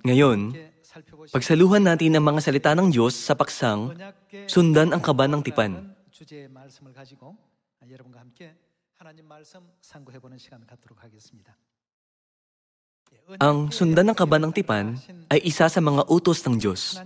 Ngayon, pagsaluhan natin ang mga salita ng Diyos sa paksang sundan ang kaba ng tipan. Ang sundan ng kaba ng tipan ay isa sa mga utos ng Diyos.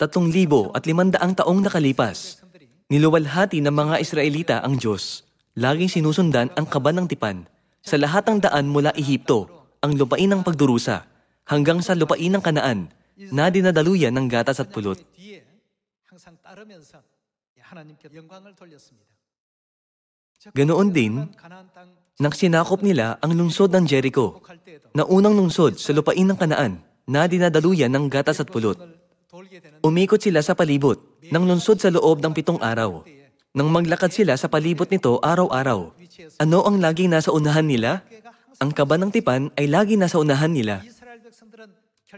Tatlong libo at limandaang taong nakalipas, niluwalhati ng mga Israelita ang Diyos. Laging sinusundan ang kaba ng tipan sa lahat ng daan mula Ehipto, ang lupain ng pagdurusa, hanggang sa lupain ng kanaan, na dinadaluyan ng gatas at pulot. Ganoon din, sinakop nila ang lungsod ng Jericho, na unang lungsod sa lupain ng kanaan na dinadaluyan ng gatas at pulot. Umikot sila sa palibot ng lungsod sa loob ng pitong araw nang maglakad sila sa palibot nito araw-araw. Ano ang laging nasa unahan nila? Ang kaba ng tipan ay lagi nasa unahan nila.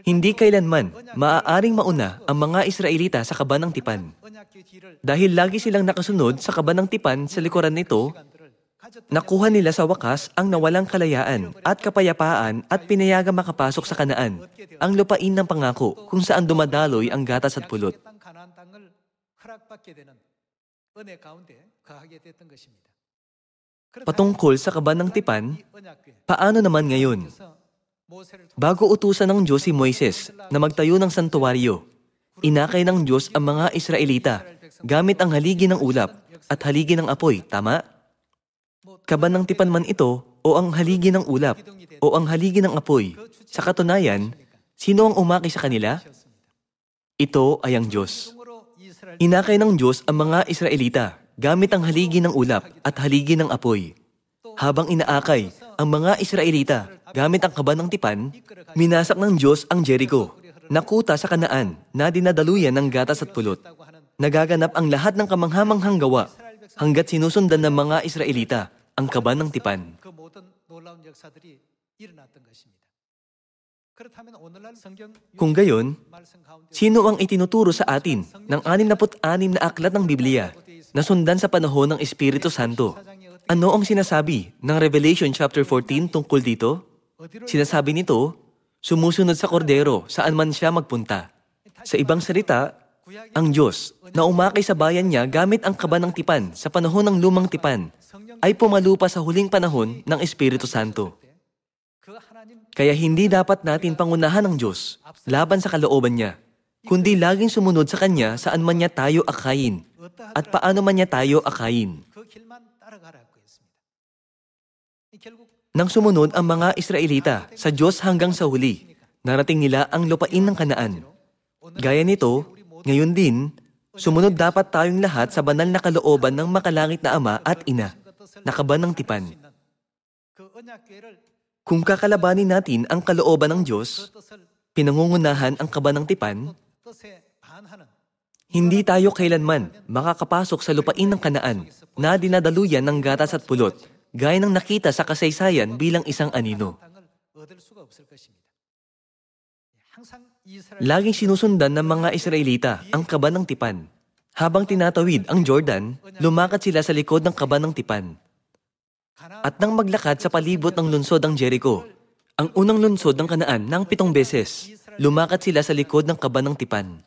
Hindi kailanman maaaring mauna ang mga Israelita sa kaba ng tipan. Dahil lagi silang nakasunod sa kaba ng tipan sa likuran nito, nakuha nila sa wakas ang nawalang kalayaan at kapayapaan at pinayagang makapasok sa kanaan, ang lupain ng pangako kung saan dumadaloy ang gatas at pulot. 은혜 가운데 거하게 됐던 것입니다. Patungkol sa kaba ng tipan, paano naman ngayon? Bago utusan ng Diyos si Moises na magtayo ng santuwaryo, inakay ng Diyos ang mga Israelita gamit ang haligi ng ulap at haligi ng apoy, tama? Kaba ng tipan man ito o ang haligi ng ulap o ang haligi ng apoy, sa katunayan, sino ang umaki sa kanila? Ito ay ang Diyos. Inakay ng Diyos ang mga Israelita gamit ang haligi ng ulap at haligi ng apoy. Habang inaakay ang mga Israelita gamit ang kaba ng tipan, minasak ng Diyos ang Jericho, nakuta sa kanaan na dinadaluyan ng gatas at pulot. Nagaganap ang lahat ng kamanghamanghang gawa hanggat sinusundan ng mga Israelita ang kaba ng tipan. Kung gayon, sino ang itinuturo sa atin ng 66 na aklat ng Biblia na sundan sa panahon ng Espiritu Santo? Ano ang sinasabi ng Revelation chapter 14 tungkol dito? Sinasabi nito, sumusunod sa kordero saan man siya magpunta. Sa ibang salita, ang Diyos na umakay sa bayan niya gamit ang kaba ng tipan sa panahon ng lumang tipan ay pumalupa sa huling panahon ng Espiritu Santo. Kaya hindi dapat natin pangunahan ang Diyos laban sa kalooban niya, kundi laging sumunod sa Kanya saan man niya tayo akayin at paano man niya tayo akayin. Nang sumunod ang mga Israelita sa Diyos hanggang sa huli, narating nila ang lupain ng kanaan. Gaya nito, ngayon din, sumunod dapat tayong lahat sa banal na kalooban ng makalangit na ama at ina, nakaban ng tipan. Kung kakalabanin natin ang kalooban ng Diyos, pinangungunahan ang kaba ng tipan, hindi tayo kailanman makakapasok sa lupain ng kanaan na dinadaluyan ng gatas at pulot, gaya ng nakita sa kasaysayan bilang isang anino. Laging sinusundan ng mga Israelita ang kaba ng tipan. Habang tinatawid ang Jordan, lumakat sila sa likod ng kaba ng tipan at nang maglakad sa palibot ng lungsod ng Jericho, ang unang lungsod ng Kanaan ng pitong beses, lumakat sila sa likod ng kaba ng tipan.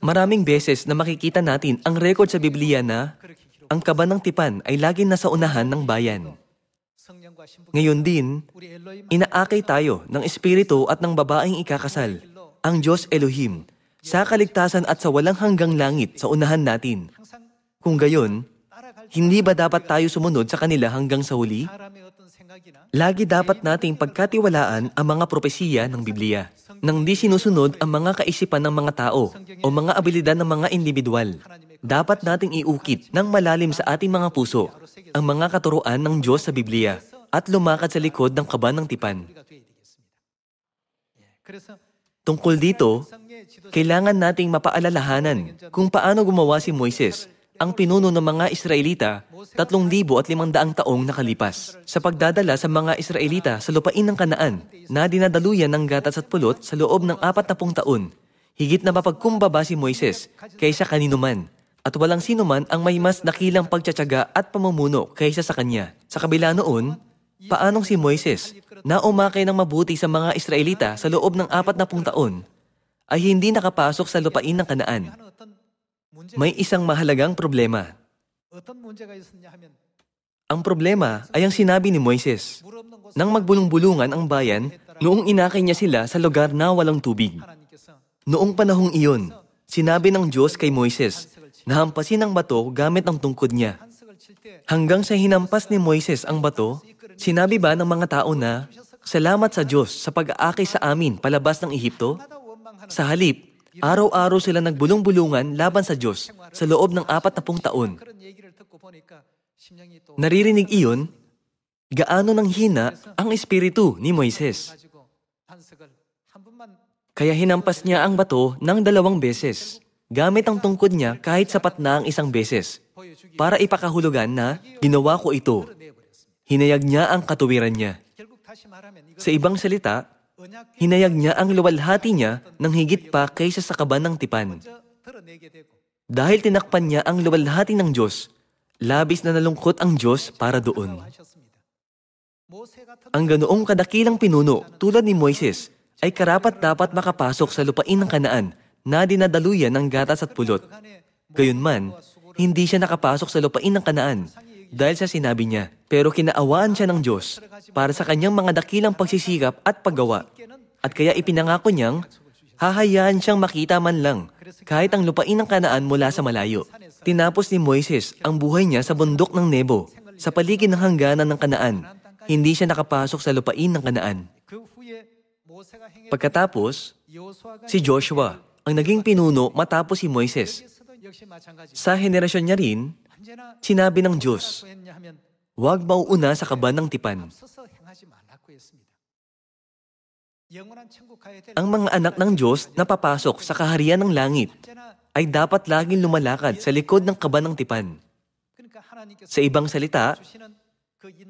Maraming beses na makikita natin ang record sa Biblia na ang kaba ng tipan ay lagi nasa unahan ng bayan. Ngayon din, inaakay tayo ng espiritu at ng babaeng ikakasal, ang Diyos Elohim, sa kaligtasan at sa walang hanggang langit sa unahan natin. Kung gayon, hindi ba dapat tayo sumunod sa kanila hanggang sa huli? Lagi dapat nating pagkatiwalaan ang mga propesiya ng Biblia, nang di sinusunod ang mga kaisipan ng mga tao o mga abilidad ng mga individual. Dapat nating iukit ng malalim sa ating mga puso ang mga katuruan ng Diyos sa Biblia at lumakad sa likod ng kaba ng tipan. Tungkol dito, kailangan nating mapaalalahanan kung paano gumawa si Moises ang pinuno ng mga Israelita 3,500 taong nakalipas sa pagdadala sa mga Israelita sa lupain ng Kanaan na dinadaluyan ng gatas at pulot sa loob ng apat na taon. Higit na mapagkumbaba si Moises kaysa kaninuman at walang sino man ang may mas dakilang pagtsatsaga at pamumuno kaysa sa kanya. Sa kabila noon, paanong si Moises na umakay ng mabuti sa mga Israelita sa loob ng apat na taon ay hindi nakapasok sa lupain ng Kanaan may isang mahalagang problema. Ang problema ay ang sinabi ni Moises, nang magbulong-bulungan ang bayan noong inakay niya sila sa lugar na walang tubig. Noong panahong iyon, sinabi ng Diyos kay Moises na hampasin ang bato gamit ang tungkod niya. Hanggang sa hinampas ni Moises ang bato, sinabi ba ng mga tao na, Salamat sa Diyos sa pag-aaki sa amin palabas ng Ehipto? Sa halip, Araw-araw sila nagbulong-bulungan laban sa Diyos sa loob ng apat na pung taon. Naririnig iyon, gaano nang hina ang espiritu ni Moises. Kaya hinampas niya ang bato ng dalawang beses, gamit ang tungkod niya kahit sapat na ang isang beses, para ipakahulugan na ginawa ko ito. Hinayag niya ang katuwiran niya. Sa ibang salita, Hinayag niya ang luwalhati niya ng higit pa kaysa sa kaban ng tipan. Dahil tinakpan niya ang luwalhati ng Diyos, labis na nalungkot ang Diyos para doon. Ang ganoong kadakilang pinuno tulad ni Moises ay karapat dapat makapasok sa lupain ng kanaan na dinadaluyan ng gatas at pulot. Gayunman, hindi siya nakapasok sa lupain ng kanaan dahil sa sinabi niya. Pero kinaawaan siya ng Diyos para sa kanyang mga dakilang pagsisikap at paggawa. At kaya ipinangako niyang, hahayaan siyang makita man lang kahit ang lupain ng kanaan mula sa malayo. Tinapos ni Moises ang buhay niya sa bundok ng Nebo, sa paligid ng hangganan ng kanaan. Hindi siya nakapasok sa lupain ng kanaan. Pagkatapos, si Joshua ang naging pinuno matapos si Moises. Sa henerasyon niya rin, Sinabi ng Diyos, Huwag mauuna sa kaban ng tipan. Ang mga anak ng Diyos na papasok sa kaharian ng langit ay dapat laging lumalakad sa likod ng kaban ng tipan. Sa ibang salita,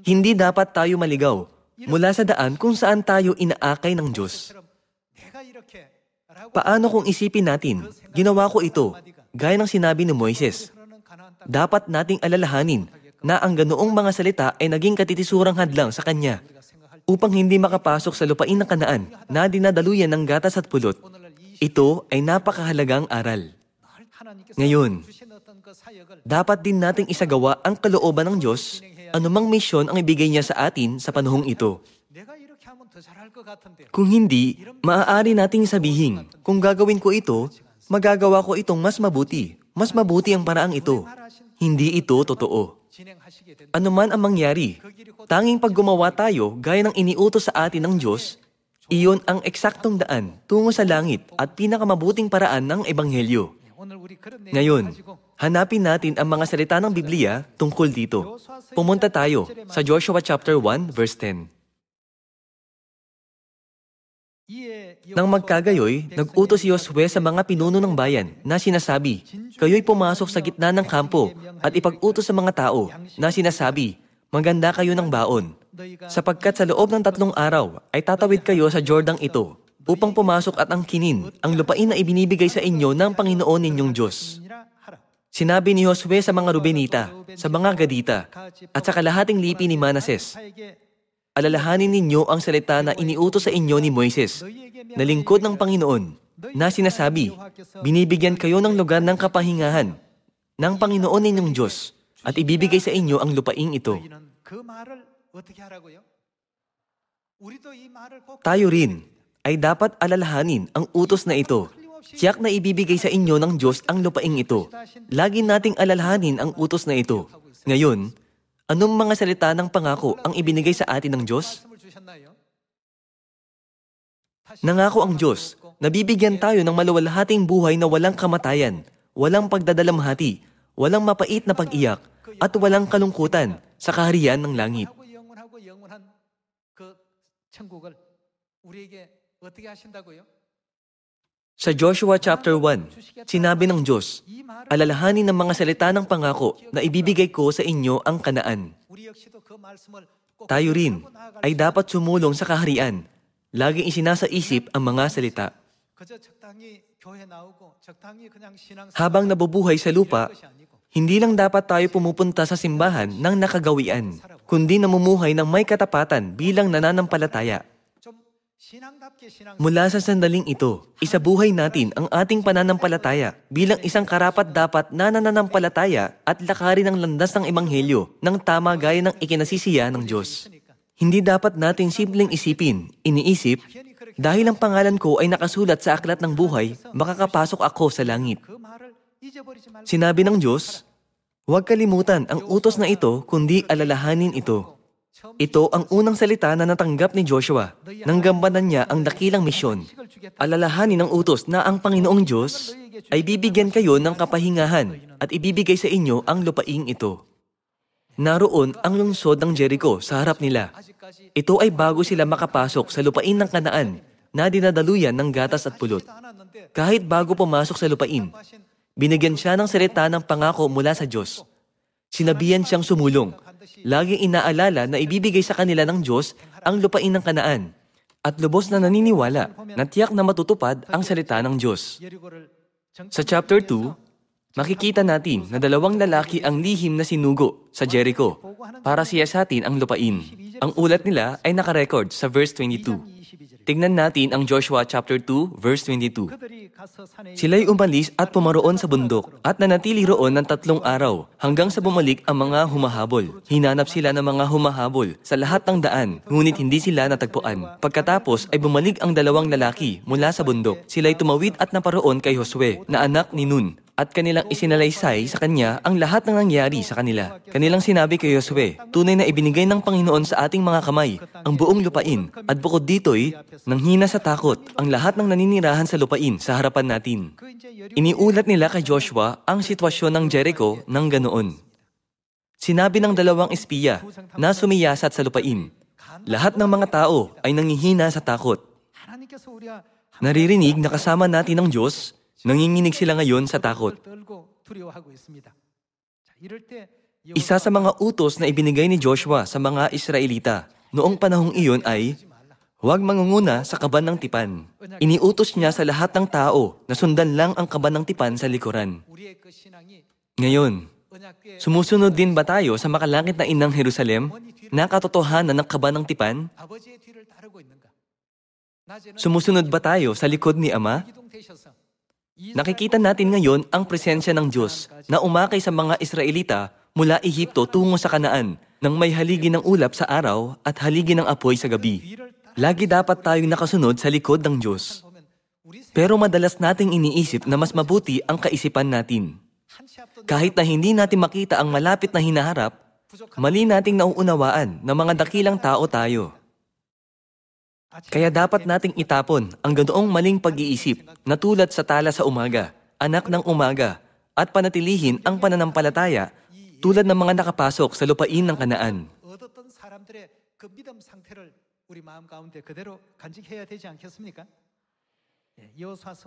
hindi dapat tayo maligaw mula sa daan kung saan tayo inaakay ng Diyos. Paano kung isipin natin, ginawa ko ito, gaya ng sinabi ni Moises, dapat nating alalahanin na ang ganoong mga salita ay naging katitisurang hadlang sa kanya upang hindi makapasok sa lupain ng kanaan na dinadaluyan ng gatas at pulot. Ito ay napakahalagang aral. Ngayon, dapat din nating isagawa ang kalooban ng Diyos anumang misyon ang ibigay niya sa atin sa panahong ito. Kung hindi, maaari nating sabihin, kung gagawin ko ito, magagawa ko itong mas mabuti. Mas mabuti ang paraang ito. Hindi ito totoo. Ano man ang mangyari, tanging pag gumawa tayo gaya ng iniutos sa atin ng Diyos, iyon ang eksaktong daan tungo sa langit at pinakamabuting paraan ng Ebanghelyo. Ngayon, hanapin natin ang mga salita ng Biblia tungkol dito. Pumunta tayo sa Joshua chapter 1 verse 10. Nang magkagayoy, nag-utos si Josue sa mga pinuno ng bayan na sinasabi, Kayo'y pumasok sa gitna ng kampo at ipag-utos sa mga tao na sinasabi, Maganda kayo ng baon, sapagkat sa loob ng tatlong araw ay tatawid kayo sa Jordan ito upang pumasok at angkinin ang lupain na ibinibigay sa inyo ng Panginoon ninyong Diyos. Sinabi ni Josue sa mga Rubenita, sa mga Gadita, at sa kalahating lipi ni Manases, alalahanin ninyo ang salita na iniutos sa inyo ni Moises, na lingkod ng Panginoon, na sinasabi, binibigyan kayo ng lugar ng kapahingahan ng Panginoon ninyong Diyos at ibibigay sa inyo ang lupaing ito. Tayo rin ay dapat alalahanin ang utos na ito. Tiyak na ibibigay sa inyo ng Diyos ang lupaing ito. Lagi nating alalahanin ang utos na ito. Ngayon, Anong mga salita ng pangako ang ibinigay sa atin ng Diyos? Nangako ang Diyos na bibigyan tayo ng maluwalhating buhay na walang kamatayan, walang pagdadalamhati, walang mapait na pag-iyak, at walang kalungkutan sa kaharian ng langit. 천국을 sa Joshua chapter 1, sinabi ng Diyos, alalahanin ng mga salita ng pangako na ibibigay ko sa inyo ang kanaan. Tayo rin ay dapat sumulong sa kaharian. Laging isinasaisip ang mga salita. Habang nabubuhay sa lupa, hindi lang dapat tayo pumupunta sa simbahan ng nakagawian, kundi namumuhay ng may katapatan bilang nananampalataya. Mula sa sandaling ito, isabuhay natin ang ating pananampalataya bilang isang karapat-dapat na nananampalataya at lakarin ang landas ng Ebanghelyo ng tama gaya ng ikinasisiya ng Diyos. Hindi dapat natin simpleng isipin, iniisip, dahil ang pangalan ko ay nakasulat sa aklat ng buhay, makakapasok ako sa langit. Sinabi ng Diyos, Huwag kalimutan ang utos na ito kundi alalahanin ito. Ito ang unang salita na natanggap ni Joshua nang gambanan niya ang dakilang misyon. Alalahanin ng utos na ang Panginoong Diyos ay bibigyan kayo ng kapahingahan at ibibigay sa inyo ang lupaing ito. Naroon ang lungsod ng Jericho sa harap nila. Ito ay bago sila makapasok sa lupain ng kanaan na dinadaluyan ng gatas at pulot. Kahit bago pumasok sa lupain, binigyan siya ng salita ng pangako mula sa Diyos. Sinabihan siyang sumulong laging inaalala na ibibigay sa kanila ng Diyos ang lupain ng kanaan at lubos na naniniwala na tiyak na matutupad ang salita ng Diyos. Sa chapter 2, makikita natin na dalawang lalaki ang lihim na sinugo sa Jericho para siyasatin ang lupain. Ang ulat nila ay nakarecord sa verse 22. Tingnan natin ang Joshua chapter 2 verse 22. Sila'y umalis at pumaroon sa bundok at nanatili roon ng tatlong araw hanggang sa bumalik ang mga humahabol. Hinanap sila ng mga humahabol sa lahat ng daan ngunit hindi sila natagpuan. Pagkatapos ay bumalik ang dalawang lalaki mula sa bundok. Sila'y tumawid at naparoon kay Josue na anak ni Nun at kanilang isinalaysay sa kanya ang lahat ng nangyari sa kanila. Kanilang sinabi kay Josue, tunay na ibinigay ng Panginoon sa ating mga kamay ang buong lupain at bukod dito'y hina sa takot ang lahat ng naninirahan sa lupain sa harapan natin. Iniulat nila kay Joshua ang sitwasyon ng Jericho ng ganoon. Sinabi ng dalawang espiya na sumiyasat sa lupain, lahat ng mga tao ay nangihina sa takot. Naririnig na kasama natin ang Diyos Nanginginig sila ngayon sa takot. Isa sa mga utos na ibinigay ni Joshua sa mga Israelita noong panahong iyon ay, Huwag mangunguna sa kaban ng tipan. Iniutos niya sa lahat ng tao na sundan lang ang kaban ng tipan sa likuran. Ngayon, sumusunod din ba tayo sa makalangit na inang Jerusalem na katotohanan ng kaban ng tipan? Sumusunod ba tayo sa likod ni Ama? Nakikita natin ngayon ang presensya ng Diyos na umakay sa mga Israelita mula Ehipto tungo sa Kanaan nang may haligi ng ulap sa araw at haligi ng apoy sa gabi. Lagi dapat tayong nakasunod sa likod ng Diyos. Pero madalas nating iniisip na mas mabuti ang kaisipan natin. Kahit na hindi natin makita ang malapit na hinaharap, mali nating nauunawaan na mga dakilang tao tayo. Kaya dapat nating itapon ang ganoong maling pag-iisip na tulad sa tala sa umaga, anak ng umaga, at panatilihin ang pananampalataya tulad ng mga nakapasok sa lupain ng kanaan.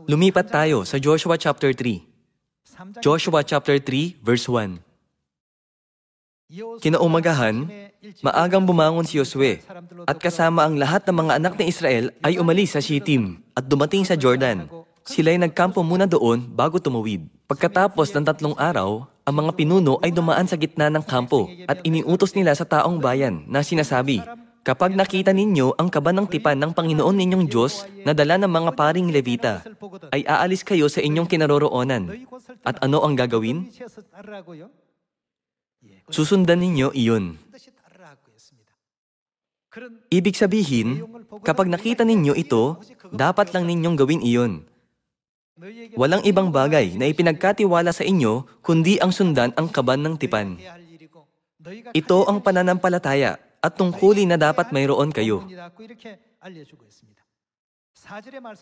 Lumipat tayo sa Joshua chapter 3. Joshua chapter 3 verse 1. Kinaumagahan, Maagang bumangon si Josue at kasama ang lahat ng mga anak ng Israel ay umalis sa Shittim at dumating sa Jordan. Sila'y nagkampo muna doon bago tumawid. Pagkatapos ng tatlong araw, ang mga pinuno ay dumaan sa gitna ng kampo at iniutos nila sa taong bayan na sinasabi, Kapag nakita ninyo ang kaba ng tipan ng Panginoon ninyong Diyos na dala ng mga paring levita, ay aalis kayo sa inyong kinaroroonan. At ano ang gagawin? Susundan ninyo iyon. Ibig sabihin, kapag nakita ninyo ito, dapat lang ninyong gawin iyon. Walang ibang bagay na ipinagkatiwala sa inyo kundi ang sundan ang kaban ng tipan. Ito ang pananampalataya at tungkulin na dapat mayroon kayo.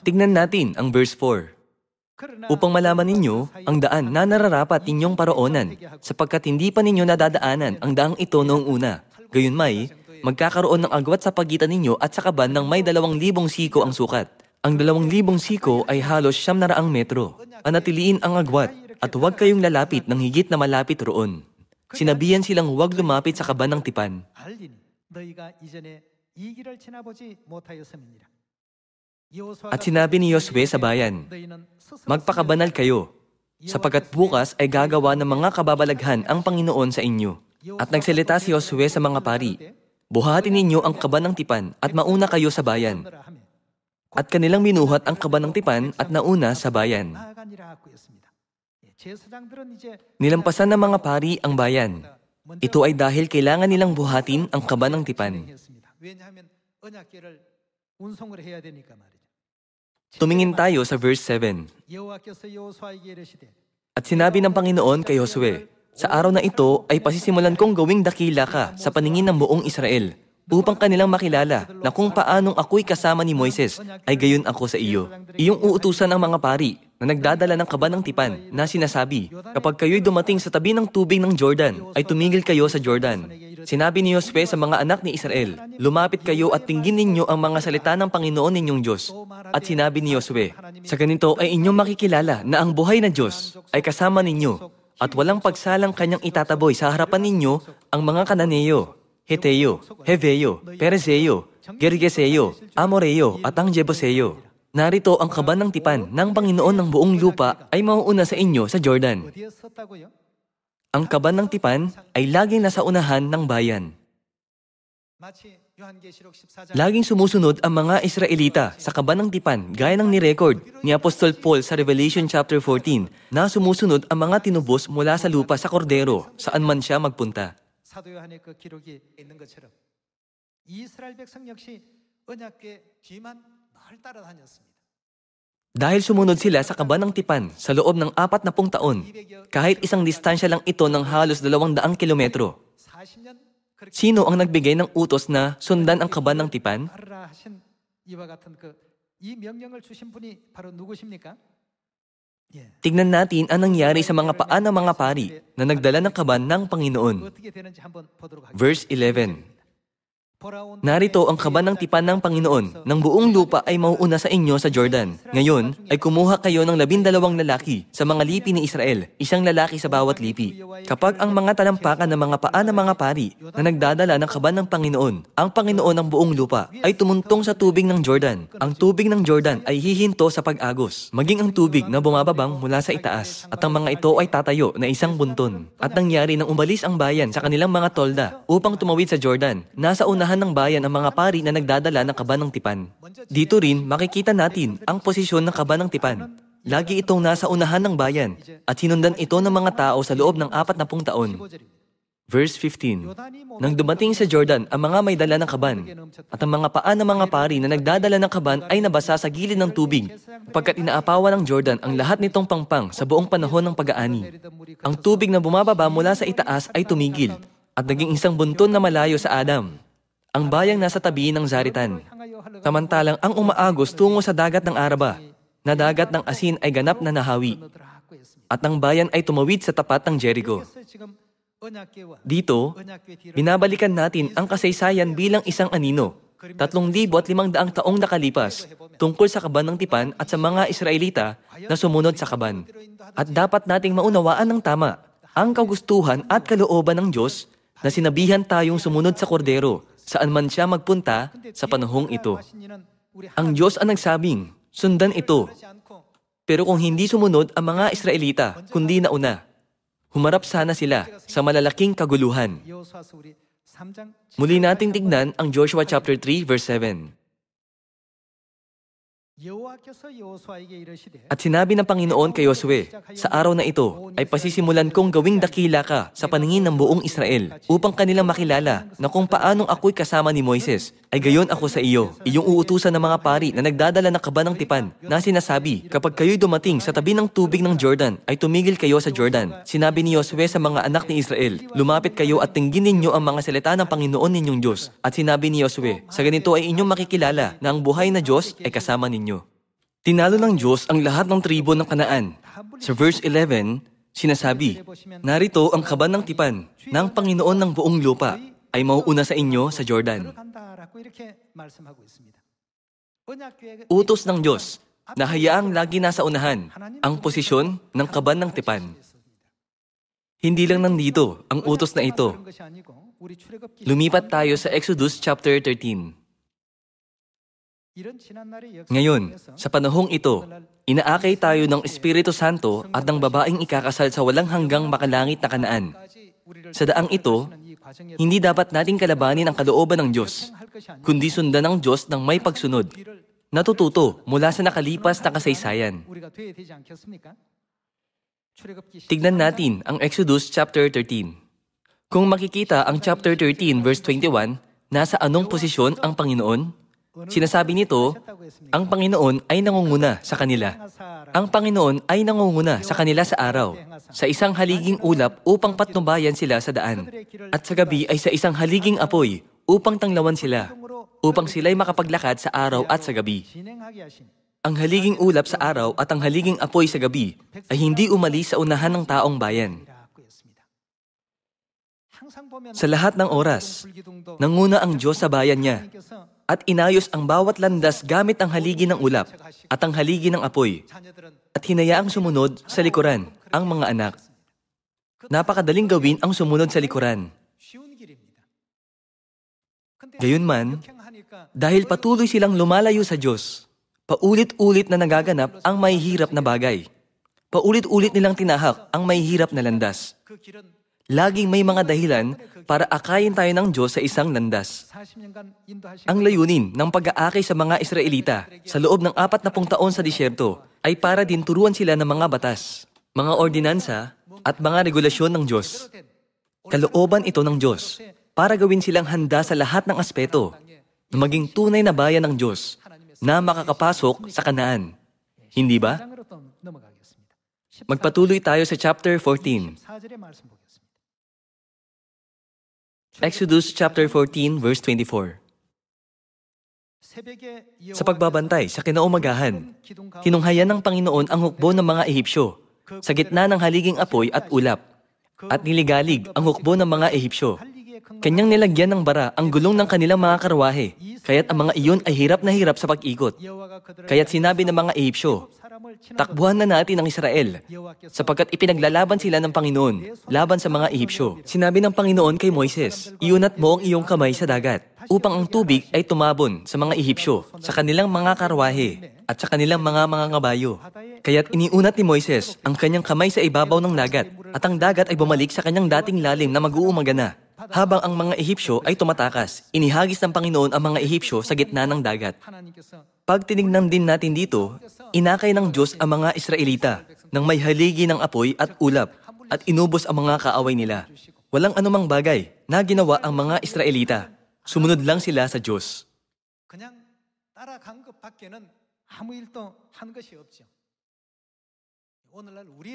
Tignan natin ang verse 4 upang malaman ninyo ang daan na nararapat ninyong paroonan sapagkat hindi pa ninyo nadadaanan ang daang ito noong una. Gayunmay, magkakaroon ng agwat sa pagitan ninyo at sa kaban ng may 2,000 siko ang sukat. Ang 2,000 siko ay halos 700 metro. Panatiliin ang agwat at huwag kayong lalapit ng higit na malapit roon. Sinabihan silang huwag lumapit sa kaban ng tipan. At sinabi ni Yoswe sa bayan, Magpakabanal kayo, sapagkat bukas ay gagawa ng mga kababalaghan ang Panginoon sa inyo. At nagsalita si Yoswe sa mga pari, Buhatin ninyo ang kaba ng tipan at mauna kayo sa bayan. At kanilang minuhat ang kaba ng tipan at nauna sa bayan. Nilampasan ng mga pari ang bayan. Ito ay dahil kailangan nilang buhatin ang kaba ng tipan. Tumingin tayo sa verse 7. At sinabi ng Panginoon kay Josue, sa araw na ito ay pasisimulan kong gawing dakila ka sa paningin ng buong Israel upang kanilang makilala na kung paanong ako'y kasama ni Moises ay gayon ako sa iyo. Iyong uutusan ng mga pari na nagdadala ng kaba ng tipan na sinasabi, Kapag kayo'y dumating sa tabi ng tubig ng Jordan, ay tumigil kayo sa Jordan. Sinabi ni Josue sa mga anak ni Israel, Lumapit kayo at tingin ninyo ang mga salita ng Panginoon ninyong Diyos. At sinabi ni Josue, Sa ganito ay inyong makikilala na ang buhay na Diyos ay kasama ninyo at walang pagsalang kanyang itataboy sa harapan ninyo ang mga Kananeo, Heteyo, Heveyo, Perezeyo, Gergeseyo, Amoreyo at ang Jeboseyo. Narito ang kaban ng tipan ng Panginoon ng buong lupa ay mauuna sa inyo sa Jordan. Ang kaban ng tipan ay laging nasa unahan ng bayan. Laging sumusunod ang mga Israelita sa kaba ng tipan gaya ng nirecord ni Apostol Paul sa Revelation chapter 14 na sumusunod ang mga tinubos mula sa lupa sa kordero saan man siya magpunta. Dahil sumunod sila sa kaba ng tipan sa loob ng apat na pung taon, kahit isang distansya lang ito ng halos dalawang daang kilometro. Sino ang nagbigay ng utos na sundan ang kaban ng tipan? Tignan natin ang nangyari sa mga paa ng mga pari na nagdala ng kaban ng Panginoon. Verse 11 Narito ang kaba ng tipan ng Panginoon, ng buong lupa ay mauuna sa inyo sa Jordan. Ngayon, ay kumuha kayo ng labindalawang lalaki sa mga lipi ni Israel, isang lalaki sa bawat lipi. Kapag ang mga talampakan ng mga paa ng mga pari na nagdadala ng kaba ng Panginoon, ang Panginoon ng buong lupa ay tumuntong sa tubig ng Jordan. Ang tubig ng Jordan ay hihinto sa pag-agos, maging ang tubig na bumababang mula sa itaas, at ang mga ito ay tatayo na isang bunton. At nangyari nang umalis ang bayan sa kanilang mga tolda upang tumawid sa Jordan, nasa una unahan ng bayan ang mga pari na nagdadala ng kaba ng tipan. Dito rin makikita natin ang posisyon ng kaba ng tipan. Lagi itong nasa unahan ng bayan at sinundan ito ng mga tao sa loob ng apat na taon. Verse 15, Nang dumating sa Jordan ang mga may dala ng kaban, at ang mga paa ng mga pari na nagdadala ng kaban ay nabasa sa gilid ng tubig, pagkat inaapawan ng Jordan ang lahat nitong pangpang sa buong panahon ng pag-aani. Ang tubig na bumababa mula sa itaas ay tumigil, at naging isang bunton na malayo sa Adam ang bayang nasa tabi ng Zaritan. Samantalang ang umaagos tungo sa dagat ng Araba, na dagat ng asin ay ganap na nahawi, at ang bayan ay tumawid sa tapat ng Jericho. Dito, binabalikan natin ang kasaysayan bilang isang anino, 3,500 taong nakalipas tungkol sa kaban ng tipan at sa mga Israelita na sumunod sa kaban. At dapat nating maunawaan ng tama ang kagustuhan at kalooban ng Diyos na sinabihan tayong sumunod sa kordero saan man siya magpunta sa panahong ito. Ang Diyos ang nagsabing, sundan ito. Pero kung hindi sumunod ang mga Israelita, kundi nauna, humarap sana sila sa malalaking kaguluhan. Muli nating tignan ang Joshua chapter 3 verse 7. At sinabi ng Panginoon kay Josue, sa araw na ito ay pasisimulan kong gawing dakila ka sa paningin ng buong Israel upang kanilang makilala na kung paanong ako'y kasama ni Moises ay gayon ako sa iyo. Iyong uutusan ng mga pari na nagdadala ng kaba ng tipan na sinasabi, kapag kayo'y dumating sa tabi ng tubig ng Jordan ay tumigil kayo sa Jordan. Sinabi ni Josue sa mga anak ni Israel, lumapit kayo at tinggin ninyo ang mga salita ng Panginoon ninyong Diyos. At sinabi ni Josue, sa ganito ay inyong makikilala na ang buhay na Diyos ay kasama ninyo ninyo. Tinalo ng Diyos ang lahat ng tribo ng kanaan. Sa verse 11, sinasabi, Narito ang kaban ng tipan ng Panginoon ng buong lupa ay mauuna sa inyo sa Jordan. Utos ng Diyos na hayaang lagi nasa unahan ang posisyon ng kaban ng tipan. Hindi lang nandito ang utos na ito. Lumipat tayo sa Exodus chapter 13. Ngayon, sa panahong ito, inaakay tayo ng Espiritu Santo at ng babaeng ikakasal sa walang hanggang makalangit na kanaan. Sa daang ito, hindi dapat nating kalabanin ang kalooban ng Diyos, kundi sundan ng Diyos ng may pagsunod. Natututo mula sa nakalipas na kasaysayan. Tignan natin ang Exodus chapter 13. Kung makikita ang chapter 13 verse 21, nasa anong posisyon ang Panginoon? Sinasabi nito, ang Panginoon ay nangunguna sa kanila. Ang Panginoon ay nangunguna sa kanila sa araw, sa isang haliging ulap upang patnubayan sila sa daan, at sa gabi ay sa isang haliging apoy upang tanglawan sila, upang sila'y makapaglakad sa araw at sa gabi. Ang haliging ulap sa araw at ang haliging apoy sa gabi ay hindi umalis sa unahan ng taong bayan. Sa lahat ng oras, nanguna ang Diyos sa bayan niya at inayos ang bawat landas gamit ang haligi ng ulap at ang haligi ng apoy at hinayaang sumunod sa likuran ang mga anak. Napakadaling gawin ang sumunod sa likuran. Gayunman, dahil patuloy silang lumalayo sa Diyos, paulit-ulit na nagaganap ang may hirap na bagay. Paulit-ulit nilang tinahak ang may hirap na landas. Laging may mga dahilan para akayin tayo ng Diyos sa isang landas. Ang layunin ng pag-aakay sa mga Israelita sa loob ng apat na pung taon sa disyerto ay para din turuan sila ng mga batas, mga ordinansa, at mga regulasyon ng Diyos. Kalooban ito ng Diyos para gawin silang handa sa lahat ng aspeto na maging tunay na bayan ng Diyos na makakapasok sa kanaan. Hindi ba? Magpatuloy tayo sa chapter 14. Exodus chapter 14 verse 24. Sa pagbabantay sa kinaumagahan, tinunghayan ng Panginoon ang hukbo ng mga Ehipsyo sa gitna ng haliging apoy at ulap, at niligalig ang hukbo ng mga Ehipsyo. Kanyang nilagyan ng bara ang gulong ng kanilang mga karwahe, kaya't ang mga iyon ay hirap na hirap sa pag-ikot. Kaya't sinabi ng mga Ehipsyo, Takbuhan na natin ang Israel, sapagkat ipinaglalaban sila ng Panginoon laban sa mga Ehipsyo. Sinabi ng Panginoon kay Moises, Iunat mo ang iyong kamay sa dagat, upang ang tubig ay tumabon sa mga Ehipsyo, sa kanilang mga karwahe, at sa kanilang mga mga ngabayo. Kaya't iniunat ni Moises ang kanyang kamay sa ibabaw ng dagat, at ang dagat ay bumalik sa kanyang dating lalim na mag-uumaga Habang ang mga Ehipsyo ay tumatakas, inihagis ng Panginoon ang mga Ehipsyo sa gitna ng dagat. Pag tinignan din natin dito, Inakay ng Diyos ang mga Israelita nang may haligi ng apoy at ulap at inubos ang mga kaaway nila. Walang anumang bagay na ginawa ang mga Israelita. Sumunod lang sila sa Diyos.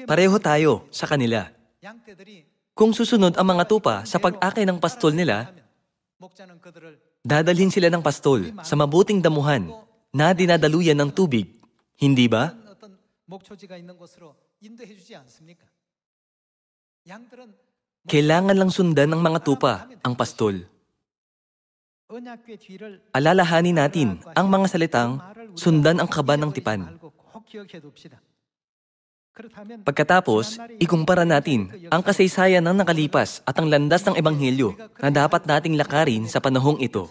Pareho tayo sa kanila. Kung susunod ang mga tupa sa pag-akay ng pastol nila, dadalhin sila ng pastol sa mabuting damuhan na dinadaluyan ng tubig hindi ba? Kailangan lang sundan ng mga tupa, ang pastol. Alalahanin natin ang mga salitang sundan ang kaba ng tipan. Pagkatapos, ikumpara natin ang kasaysayan ng nakalipas at ang landas ng Ebanghelyo na dapat nating lakarin sa panahong ito.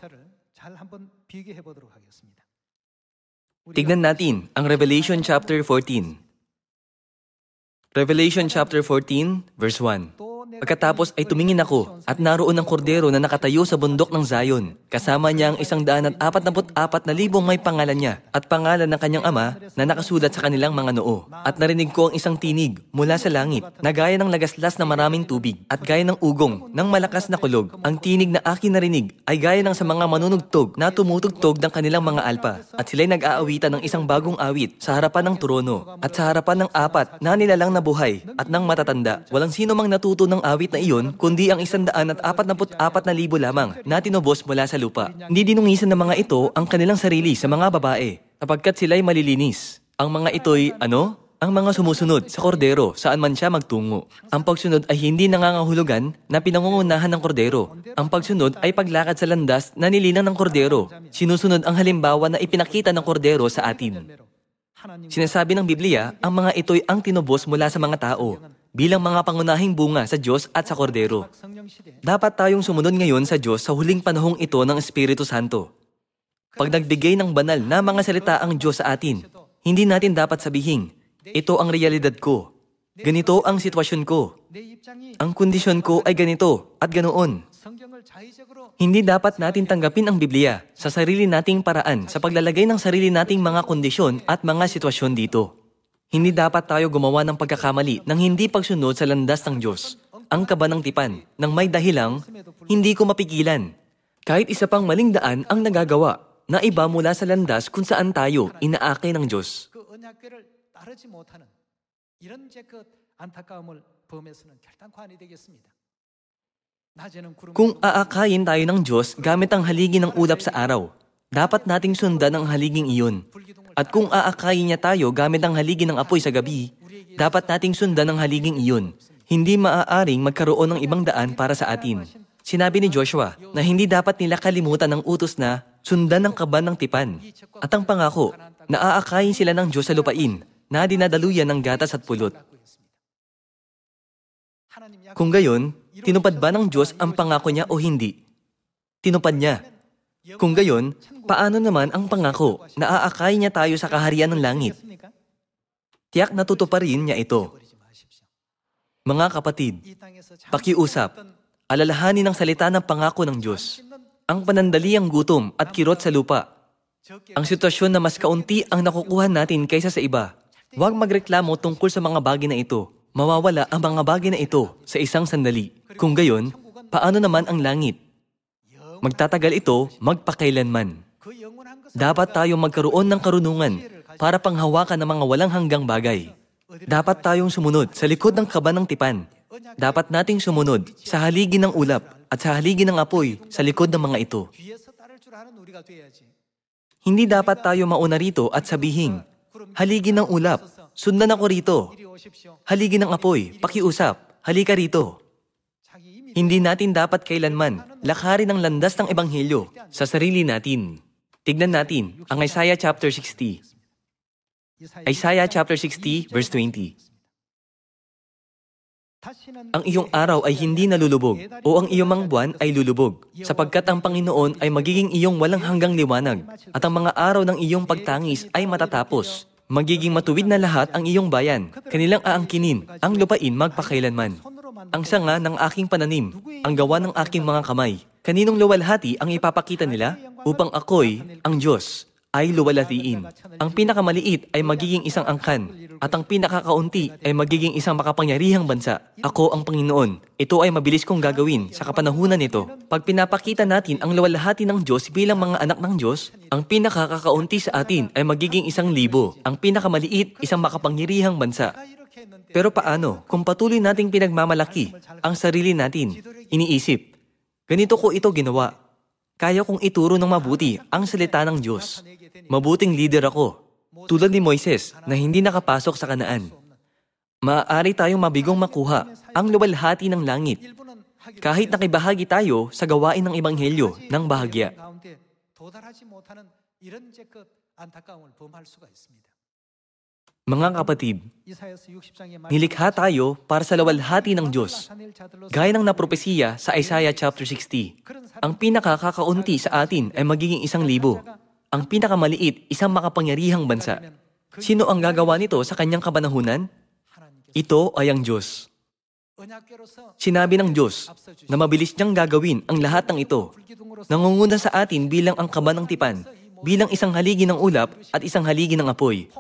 Tignan natin ang Revelation chapter 14. Revelation chapter 14, verse 1. Pagkatapos ay tumingin ako at naroon ang kordero na nakatayo sa bundok ng Zion. Kasama niya ang isang daan at apat na libong may pangalan niya at pangalan ng kanyang ama na nakasulat sa kanilang mga noo. At narinig ko ang isang tinig mula sa langit na gaya ng lagaslas na maraming tubig at gaya ng ugong ng malakas na kulog. Ang tinig na akin narinig ay gaya ng sa mga manunugtog na tumutugtog ng kanilang mga alpa at sila'y nag-aawitan ng isang bagong awit sa harapan ng trono at sa harapan ng apat na nilalang na buhay at ng matatanda. Walang sino mang natuto ng awit na iyon kundi ang 144,000 lamang na tinubos mula sa lupa. Hindi dinungisan ng mga ito ang kanilang sarili sa mga babae sapagkat sila'y malilinis. Ang mga ito'y ano? Ang mga sumusunod sa kordero saan man siya magtungo. Ang pagsunod ay hindi nangangahulugan na pinangungunahan ng kordero. Ang pagsunod ay paglakad sa landas na nilinang ng kordero. Sinusunod ang halimbawa na ipinakita ng kordero sa atin. Sinasabi ng Biblia, ang mga ito'y ang tinubos mula sa mga tao bilang mga pangunahing bunga sa Diyos at sa Kordero. Dapat tayong sumunod ngayon sa Diyos sa huling panahong ito ng Espiritu Santo. Pag nagbigay ng banal na mga salita ang Diyos sa atin, hindi natin dapat sabihin, ito ang realidad ko, ganito ang sitwasyon ko, ang kondisyon ko ay ganito at ganoon. Hindi dapat natin tanggapin ang Biblia sa sarili nating paraan sa paglalagay ng sarili nating mga kondisyon at mga sitwasyon dito. Hindi dapat tayo gumawa ng pagkakamali ng hindi pagsunod sa landas ng Diyos. Ang kaba ng tipan, nang may dahilang, hindi ko mapigilan. Kahit isa pang maling daan ang nagagawa, na iba mula sa landas kung saan tayo inaake ng Diyos. Kung aakayin tayo ng Diyos gamit ang haligi ng ulap sa araw, dapat nating sundan ang haliging iyon. At kung aakayin niya tayo gamit ang haligi ng apoy sa gabi, dapat nating sundan ang haliging iyon. Hindi maaaring magkaroon ng ibang daan para sa atin. Sinabi ni Joshua na hindi dapat nila kalimutan ang utos na sundan ang kaban ng tipan. At ang pangako, na aakayin sila ng Diyos sa lupain na dinadaluyan ng gatas at pulot. Kung gayon, tinupad ba ng Diyos ang pangako niya o hindi? Tinupad niya kung gayon, paano naman ang pangako na aakay niya tayo sa kaharian ng langit? Tiyak na tutuparin niya ito. Mga kapatid, pakiusap, alalahanin ang salita ng pangako ng Diyos, ang panandaliang gutom at kirot sa lupa, ang sitwasyon na mas kaunti ang nakukuha natin kaysa sa iba. Huwag magreklamo tungkol sa mga bagay na ito. Mawawala ang mga bagay na ito sa isang sandali. Kung gayon, paano naman ang langit? Magtatagal ito magpakailanman. Dapat tayo magkaroon ng karunungan para panghawakan ng mga walang hanggang bagay. Dapat tayong sumunod sa likod ng kaba ng tipan. Dapat nating sumunod sa haligi ng ulap at sa haligi ng apoy sa likod ng mga ito. Hindi dapat tayo mauna rito at sabihing, Haligi ng ulap, sundan ako rito. Haligi ng apoy, pakiusap, halika rito. Hindi natin dapat kailanman lakarin ang landas ng Ebanghelyo sa sarili natin. Tignan natin ang Isaiah chapter 60. Isaiah chapter 60 verse 20. Ang iyong araw ay hindi nalulubog o ang iyong mang buwan ay lulubog sapagkat ang Panginoon ay magiging iyong walang hanggang liwanag at ang mga araw ng iyong pagtangis ay matatapos. Magiging matuwid na lahat ang iyong bayan. Kanilang aangkinin ang lupain magpakailanman. Ang sanga ng aking pananim, ang gawa ng aking mga kamay. Kaninong luwalhati ang ipapakita nila? Upang ako'y, ang Diyos, ay luwalhatiin. Ang pinakamaliit ay magiging isang angkan, at ang pinakakaunti ay magiging isang makapangyarihang bansa. Ako ang Panginoon. Ito ay mabilis kong gagawin sa kapanahunan nito. Pag pinapakita natin ang luwalhati ng Diyos bilang mga anak ng Diyos, ang pinakakakaunti sa atin ay magiging isang libo. Ang pinakamaliit, isang makapangyarihang bansa. Pero paano kung patuloy nating pinagmamalaki ang sarili natin? Iniisip, ganito ko ito ginawa. Kaya kong ituro ng mabuti ang salita ng Diyos. Mabuting leader ako tulad ni Moises na hindi nakapasok sa kanaan. Maaari tayong mabigong makuha ang luwalhati ng langit kahit nakibahagi tayo sa gawain ng Ebanghelyo ng bahagya. Mga kapatid, nilikha tayo para sa lawalhati ng Diyos. Gaya ng napropesiya sa Isaiah chapter 60, ang pinakakakaunti sa atin ay magiging isang libo ang pinakamaliit, isang makapangyarihang bansa. Sino ang gagawa nito sa kanyang kabanahunan? Ito ay ang Diyos. Sinabi ng Diyos na mabilis niyang gagawin ang lahat ng ito. Nangunguna sa atin bilang ang kaban ng tipan, bilang isang haligi ng ulap at isang haligi ng apoy.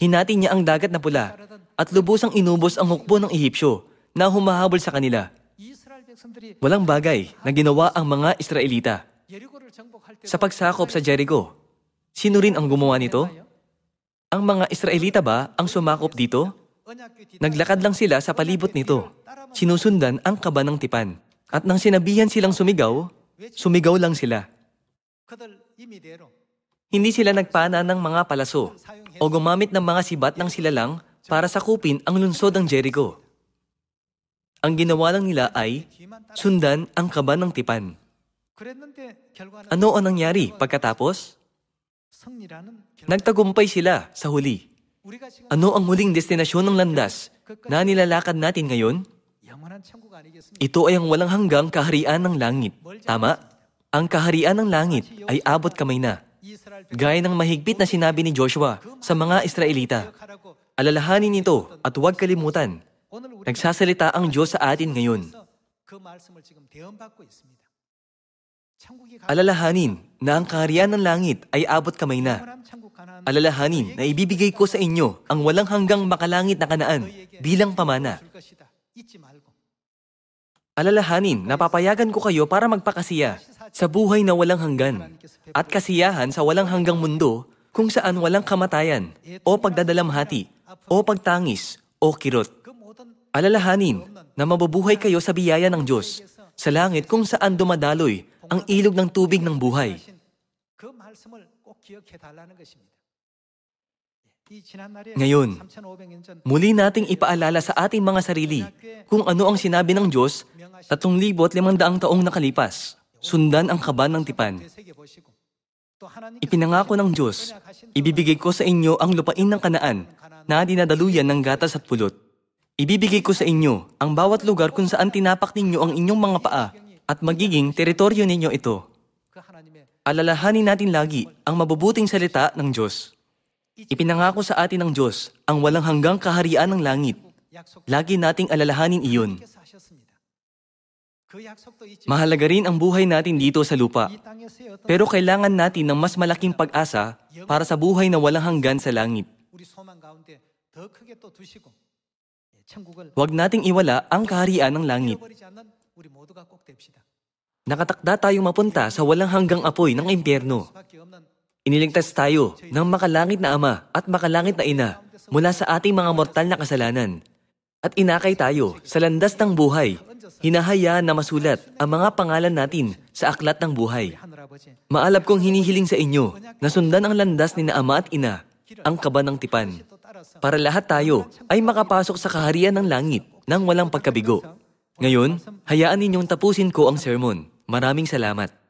Hinati niya ang dagat na pula at lubusang inubos ang hukbo ng Ehipsyo na humahabol sa kanila. Walang bagay na ginawa ang mga Israelita sa pagsakop sa Jericho. Sino rin ang gumawa nito? Ang mga Israelita ba ang sumakop dito? Naglakad lang sila sa palibot nito. Sinusundan ang kaba ng tipan. At nang sinabihan silang sumigaw, sumigaw lang sila. Hindi sila nagpana ng mga palaso o gumamit ng mga sibat ng lang para sakupin ang lunsod ng Jericho. Ang ginawa lang nila ay sundan ang kaba ng tipan. Ano ang nangyari pagkatapos? Nagtagumpay sila sa huli. Ano ang huling destinasyon ng landas na nilalakad natin ngayon? Ito ay ang walang hanggang kaharian ng langit. Tama? Ang kaharian ng langit ay abot kamay na. Gaya ng mahigpit na sinabi ni Joshua sa mga Israelita, alalahanin ito at huwag kalimutan. Nagsasalita ang Diyos sa atin ngayon. Alalahanin na ang kaharian ng langit ay abot kamay na. Alalahanin na ibibigay ko sa inyo ang walang hanggang makalangit na kanaan bilang pamana. Alalahanin na papayagan ko kayo para magpakasiya sa buhay na walang hanggan at kasiyahan sa walang hanggang mundo kung saan walang kamatayan o pagdadalamhati o pagtangis o kirot. Alalahanin na mabubuhay kayo sa biyaya ng Diyos sa langit kung saan dumadaloy ang ilog ng tubig ng buhay. Ngayon, muli nating ipaalala sa ating mga sarili kung ano ang sinabi ng Diyos 3,500 taong nakalipas. Sundan ang kaban ng tipan. Ipinangako ng Diyos, ibibigay ko sa inyo ang lupain ng kanaan na dinadaluyan ng gatas at pulot. Ibibigay ko sa inyo ang bawat lugar kung saan tinapak ninyo ang inyong mga paa at magiging teritoryo ninyo ito. Alalahanin natin lagi ang mabubuting salita ng Diyos. Ipinangako sa atin ng Diyos ang walang hanggang kaharian ng langit. Lagi nating alalahanin iyon. Mahalaga rin ang buhay natin dito sa lupa. Pero kailangan natin ng mas malaking pag-asa para sa buhay na walang hanggan sa langit. Huwag nating iwala ang kaharian ng langit. Nakatakda tayong mapunta sa walang hanggang apoy ng impyerno. Iniligtas tayo ng makalangit na ama at makalangit na ina mula sa ating mga mortal na kasalanan. At inakay tayo sa landas ng buhay, hinahayaan na masulat ang mga pangalan natin sa aklat ng buhay. Maalab kong hinihiling sa inyo na sundan ang landas ni na ama at ina, ang kaba ng tipan, para lahat tayo ay makapasok sa kaharian ng langit nang walang pagkabigo. Ngayon, hayaan ninyong tapusin ko ang sermon. Maraming salamat.